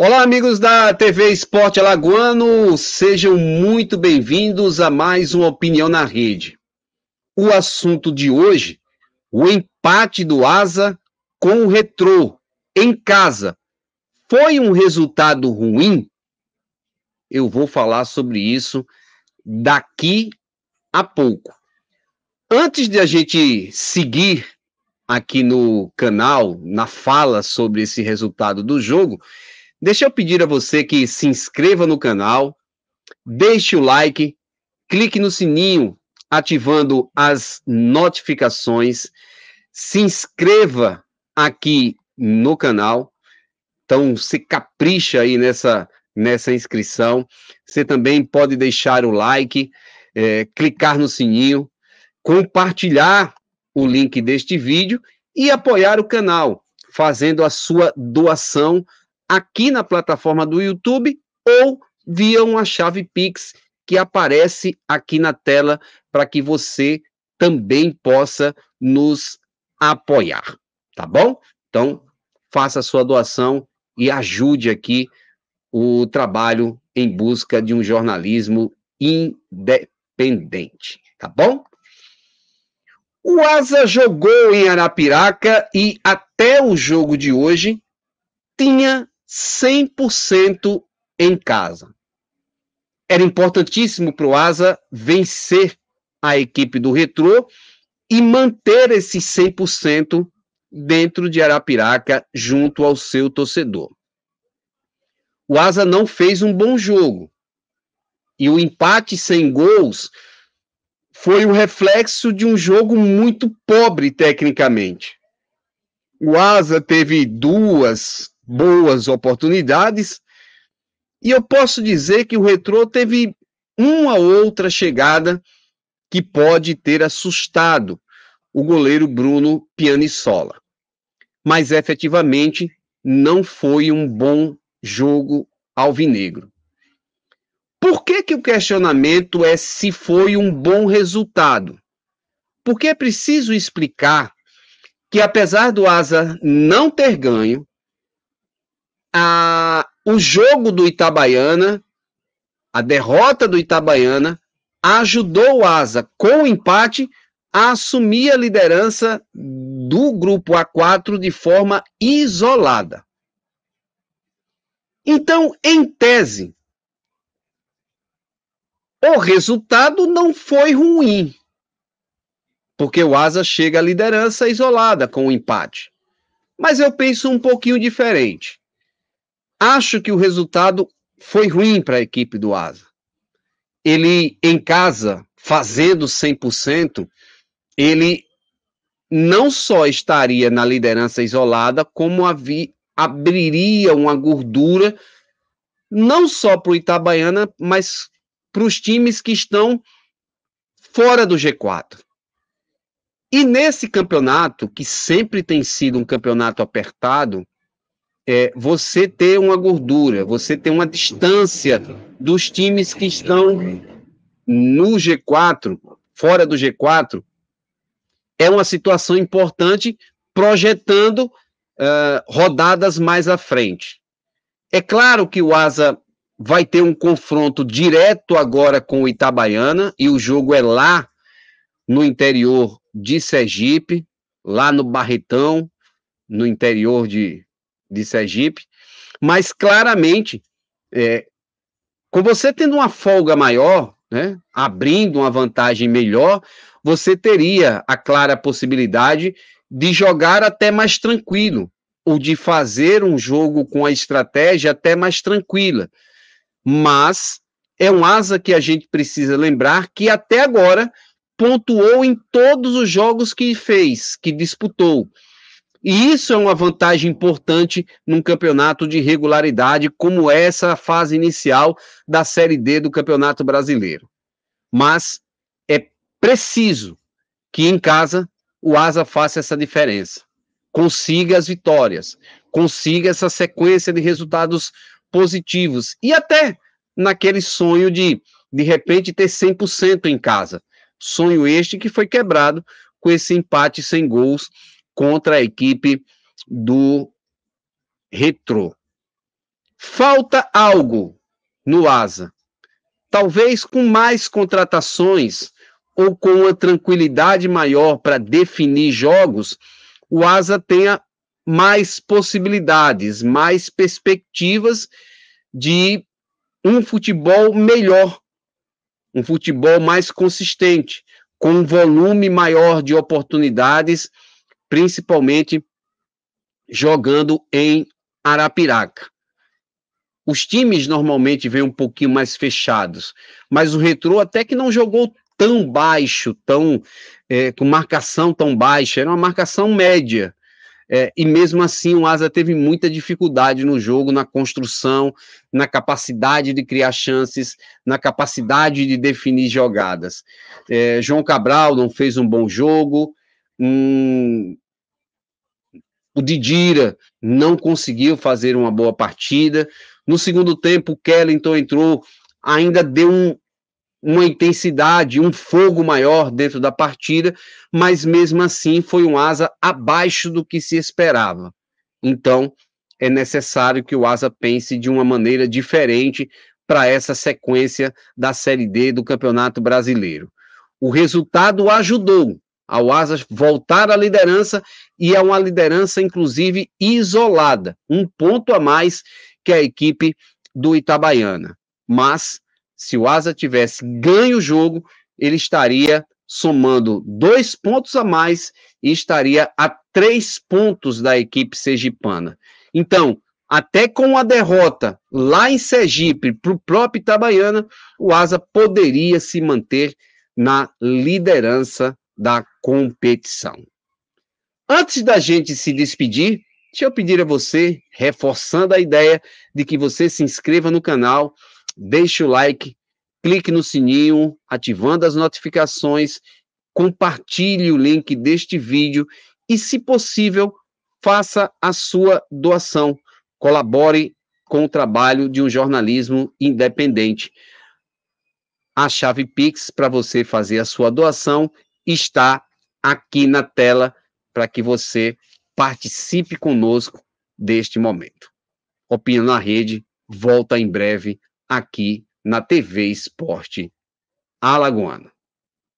Olá, amigos da TV Esporte Alagoano, sejam muito bem-vindos a mais uma Opinião na Rede. O assunto de hoje, o empate do Asa com o Retrô, em casa. Foi um resultado ruim? Eu vou falar sobre isso daqui a pouco. Antes de a gente seguir aqui no canal, na fala sobre esse resultado do jogo, Deixa eu pedir a você que se inscreva no canal, deixe o like, clique no sininho ativando as notificações, se inscreva aqui no canal. Então, se capricha aí nessa, nessa inscrição. Você também pode deixar o like, é, clicar no sininho, compartilhar o link deste vídeo e apoiar o canal, fazendo a sua doação aqui na plataforma do YouTube ou via uma chave Pix que aparece aqui na tela para que você também possa nos apoiar, tá bom? Então, faça a sua doação e ajude aqui o trabalho em busca de um jornalismo independente, tá bom? O Asa jogou em Arapiraca e até o jogo de hoje tinha 100% em casa. Era importantíssimo para o Asa vencer a equipe do Retrô e manter esse 100% dentro de Arapiraca junto ao seu torcedor. O Asa não fez um bom jogo. E o empate sem gols foi o reflexo de um jogo muito pobre tecnicamente. O Asa teve duas boas oportunidades. E eu posso dizer que o retrô teve uma outra chegada que pode ter assustado o goleiro Bruno Pianissola. Mas efetivamente não foi um bom jogo alvinegro. Por que, que o questionamento é se foi um bom resultado? Porque é preciso explicar que, apesar do Asa não ter ganho, a, o jogo do Itabaiana, a derrota do Itabaiana, ajudou o Asa, com o empate, a assumir a liderança do grupo A4 de forma isolada. Então, em tese, o resultado não foi ruim, porque o Asa chega à liderança isolada com o empate. Mas eu penso um pouquinho diferente. Acho que o resultado foi ruim para a equipe do Asa. Ele, em casa, fazendo 100%, ele não só estaria na liderança isolada, como abriria uma gordura, não só para o Itabaiana, mas para os times que estão fora do G4. E nesse campeonato, que sempre tem sido um campeonato apertado, é, você ter uma gordura, você ter uma distância dos times que estão no G4, fora do G4, é uma situação importante projetando uh, rodadas mais à frente. É claro que o Asa vai ter um confronto direto agora com o Itabaiana e o jogo é lá no interior de Sergipe, lá no Barretão, no interior de de Sergipe, mas claramente, é, com você tendo uma folga maior, né, abrindo uma vantagem melhor, você teria a clara possibilidade de jogar até mais tranquilo, ou de fazer um jogo com a estratégia até mais tranquila. Mas é um asa que a gente precisa lembrar que até agora pontuou em todos os jogos que fez, que disputou. E isso é uma vantagem importante num campeonato de regularidade como essa fase inicial da Série D do Campeonato Brasileiro. Mas é preciso que em casa o Asa faça essa diferença, consiga as vitórias, consiga essa sequência de resultados positivos e até naquele sonho de de repente ter 100% em casa. Sonho este que foi quebrado com esse empate sem gols contra a equipe do Retro. Falta algo no Asa. Talvez com mais contratações ou com uma tranquilidade maior para definir jogos, o Asa tenha mais possibilidades, mais perspectivas de um futebol melhor, um futebol mais consistente, com um volume maior de oportunidades principalmente jogando em Arapiraca. Os times normalmente vêm um pouquinho mais fechados, mas o Retrô até que não jogou tão baixo, tão é, com marcação tão baixa, era uma marcação média. É, e mesmo assim o Asa teve muita dificuldade no jogo, na construção, na capacidade de criar chances, na capacidade de definir jogadas. É, João Cabral não fez um bom jogo, Hum, o Didira não conseguiu fazer uma boa partida. No segundo tempo, o Kellington entrou, ainda deu um, uma intensidade, um fogo maior dentro da partida, mas mesmo assim foi um asa abaixo do que se esperava. Então, é necessário que o asa pense de uma maneira diferente para essa sequência da Série D do Campeonato Brasileiro. O resultado ajudou, ao Asas voltar à liderança e é uma liderança, inclusive, isolada, um ponto a mais que a equipe do Itabaiana. Mas, se o Asa tivesse ganho o jogo, ele estaria somando dois pontos a mais e estaria a três pontos da equipe sergipana. Então, até com a derrota lá em Sergipe para o próprio Itabaiana, o Asa poderia se manter na liderança da competição. Antes da gente se despedir, deixa eu pedir a você, reforçando a ideia de que você se inscreva no canal, deixe o like, clique no sininho, ativando as notificações, compartilhe o link deste vídeo e, se possível, faça a sua doação. Colabore com o trabalho de um jornalismo independente. A chave Pix para você fazer a sua doação está aqui na tela para que você participe conosco deste momento. Opinião na Rede volta em breve aqui na TV Esporte Alagoana.